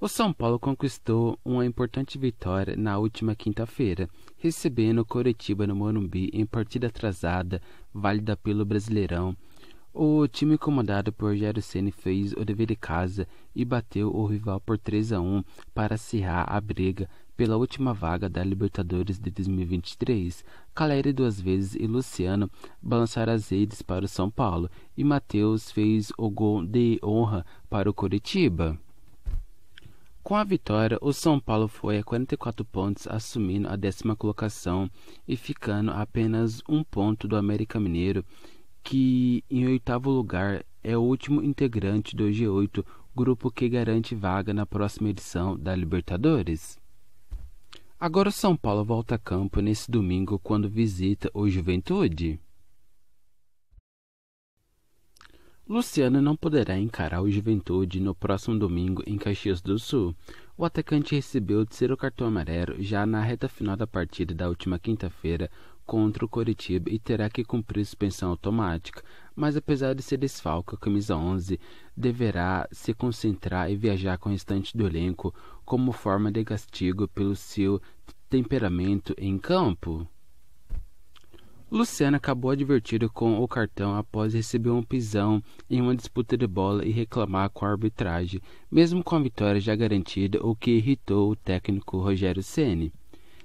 O São Paulo conquistou uma importante vitória na última quinta-feira, recebendo o Coritiba no Morumbi em partida atrasada, válida pelo Brasileirão o time comandado por Rogério Ceni fez o dever de casa e bateu o rival por 3 a 1 para acirrar a briga pela última vaga da Libertadores de 2023. Caleri duas vezes e Luciano balançaram as redes para o São Paulo e Matheus fez o gol de honra para o Coritiba. Com a vitória, o São Paulo foi a 44 pontos, assumindo a décima colocação e ficando a apenas um ponto do América Mineiro que, em oitavo lugar, é o último integrante do G8, grupo que garante vaga na próxima edição da Libertadores. Agora o São Paulo volta a campo nesse domingo quando visita o Juventude. Luciano não poderá encarar o Juventude no próximo domingo em Caxias do Sul. O atacante recebeu o terceiro cartão amarelo já na reta final da partida da última quinta-feira, contra o Coritiba e terá que cumprir suspensão automática, mas apesar de ser desfalque, a camisa 11 deverá se concentrar e viajar com o restante do elenco como forma de castigo pelo seu temperamento em campo. Luciano acabou advertido com o cartão após receber um pisão em uma disputa de bola e reclamar com a arbitragem, mesmo com a vitória já garantida, o que irritou o técnico Rogério Ceni.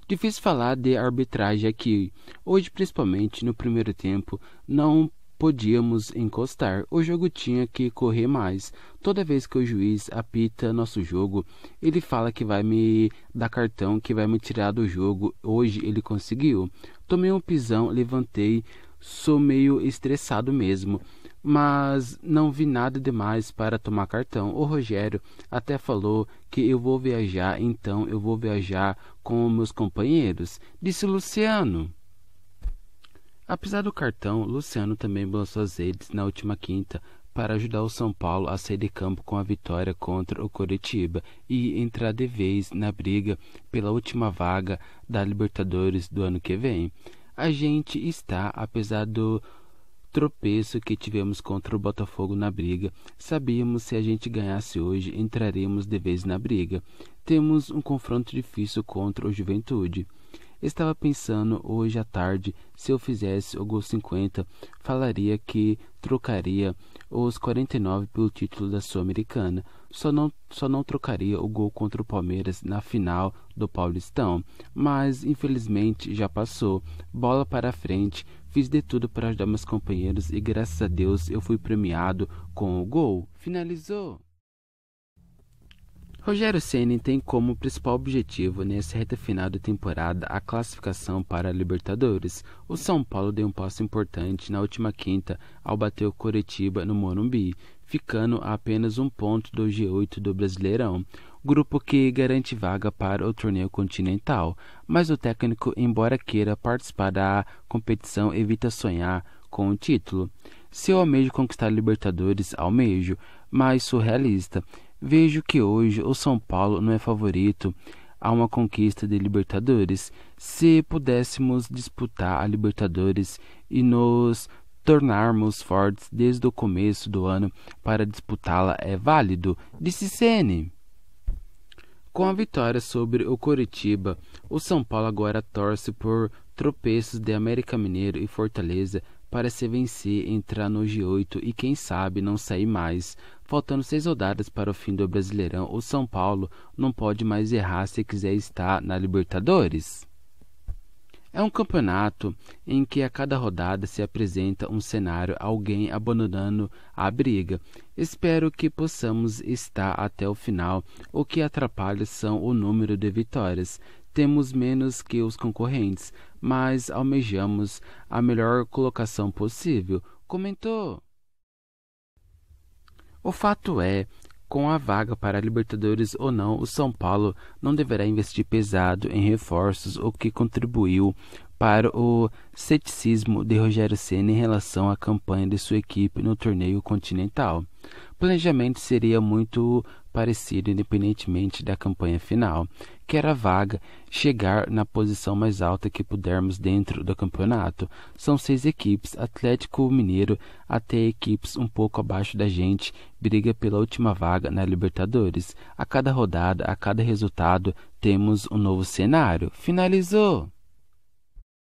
Difícil falar de arbitragem aqui. Hoje, principalmente no primeiro tempo, não podíamos encostar. O jogo tinha que correr mais. Toda vez que o juiz apita nosso jogo, ele fala que vai me dar cartão, que vai me tirar do jogo. Hoje ele conseguiu. Tomei um pisão, levantei, sou meio estressado mesmo mas não vi nada demais para tomar cartão. O Rogério até falou que eu vou viajar, então eu vou viajar com meus companheiros, disse Luciano. Apesar do cartão, Luciano também lançou as redes na última quinta para ajudar o São Paulo a sair de campo com a vitória contra o Coritiba e entrar de vez na briga pela última vaga da Libertadores do ano que vem. A gente está, apesar do tropeço que tivemos contra o Botafogo na briga. Sabíamos se a gente ganhasse hoje, entraríamos de vez na briga. Temos um confronto difícil contra o Juventude. Estava pensando hoje à tarde, se eu fizesse o gol 50, falaria que trocaria os 49 pelo título da Sul-Americana. Só não, só não trocaria o gol contra o Palmeiras na final do Paulistão, mas infelizmente já passou. Bola para frente, Fiz de tudo para ajudar meus companheiros e graças a Deus eu fui premiado com o gol. Finalizou! Rogério Ceni tem como principal objetivo nessa reta final da temporada a classificação para a Libertadores. O São Paulo deu um passo importante na última quinta ao bater o Coritiba no Morumbi, ficando a apenas um ponto do G8 do Brasileirão, grupo que garante vaga para o torneio continental. Mas o técnico, embora queira participar da competição, evita sonhar com o título. Seu almejo conquistar Libertadores, almejo, mas surrealista. Vejo que hoje o São Paulo não é favorito a uma conquista de Libertadores. Se pudéssemos disputar a Libertadores e nos tornarmos fortes desde o começo do ano para disputá-la é válido, disse Sene. Com a vitória sobre o Coritiba, o São Paulo agora torce por tropeços de América Mineiro e Fortaleza para se vencer, entrar no G8 e quem sabe não sair mais. Faltando seis rodadas para o fim do Brasileirão, o São Paulo não pode mais errar se quiser estar na Libertadores. É um campeonato em que a cada rodada se apresenta um cenário, alguém abandonando a briga. Espero que possamos estar até o final. O que atrapalha são o número de vitórias temos menos que os concorrentes, mas almejamos a melhor colocação possível, comentou. O fato é, com a vaga para a Libertadores ou não, o São Paulo não deverá investir pesado em reforços, o que contribuiu para o ceticismo de Rogério Senna em relação à campanha de sua equipe no torneio continental planejamento seria muito parecido, independentemente da campanha final, que era a vaga chegar na posição mais alta que pudermos dentro do campeonato. São seis equipes, Atlético Mineiro até equipes um pouco abaixo da gente, briga pela última vaga na Libertadores. A cada rodada, a cada resultado, temos um novo cenário. Finalizou!